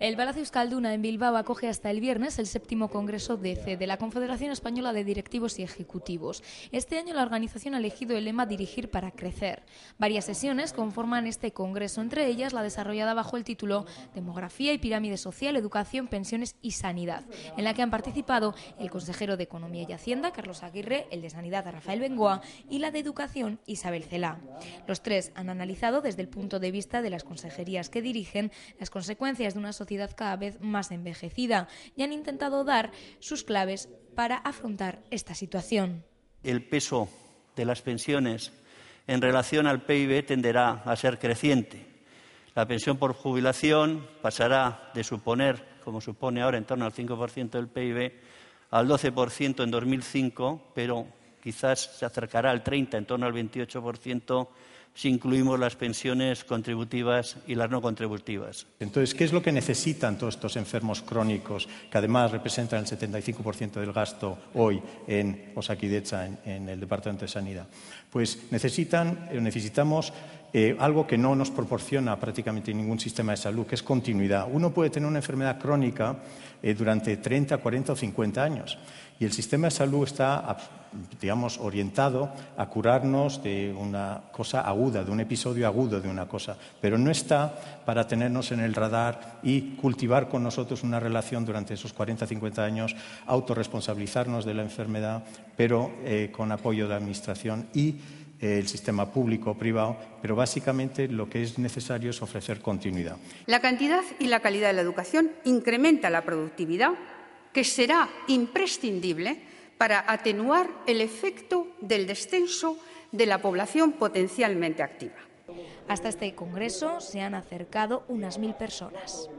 El Palacio Euskalduna en Bilbao acoge hasta el viernes el séptimo Congreso DC de la Confederación Española de Directivos y Ejecutivos. Este año la organización ha elegido el lema Dirigir para Crecer. Varias sesiones conforman este Congreso, entre ellas la desarrollada bajo el título Demografía y Pirámide Social, Educación, Pensiones y Sanidad, en la que han participado el consejero de Economía y Hacienda, Carlos Aguirre, el de Sanidad, Rafael Bengoa, y la de Educación, Isabel Celá. Los tres han analizado desde el punto de vista de las consejerías que dirigen las consecuencias de una sociedad sociedad cada vez más envejecida y han intentado dar sus claves para afrontar esta situación. El peso de las pensiones en relación al PIB tenderá a ser creciente. La pensión por jubilación pasará de suponer, como supone ahora, en torno al 5% del PIB, al 12% en 2005, pero quizás se acercará al 30, en torno al 28% si incluimos las pensiones contributivas y las no contributivas. Entonces, ¿qué es lo que necesitan todos estos enfermos crónicos, que además representan el 75% del gasto hoy en osakidecha, en, el Departamento de Sanidad? Pues necesitan, eh, necesitamos eh, algo que no nos proporciona prácticamente ningún sistema de salud, que es continuidad. Uno puede tener una enfermedad crónica eh, durante 30, 40 o 50 años y el sistema de salud está, digamos, orientado a curarnos de una cosa aguda de un episodio agudo de una cosa, pero no está para tenernos en el radar y cultivar con nosotros una relación durante esos 40, 50 años, autorresponsabilizarnos de la enfermedad, pero eh, con apoyo de la Administración y eh, el sistema público o privado, pero básicamente lo que es necesario es ofrecer continuidad. La cantidad y la calidad de la educación incrementa la productividad, que será imprescindible para atenuar el efecto del descenso de la población potencialmente activa. Hasta este Congreso se han acercado unas mil personas.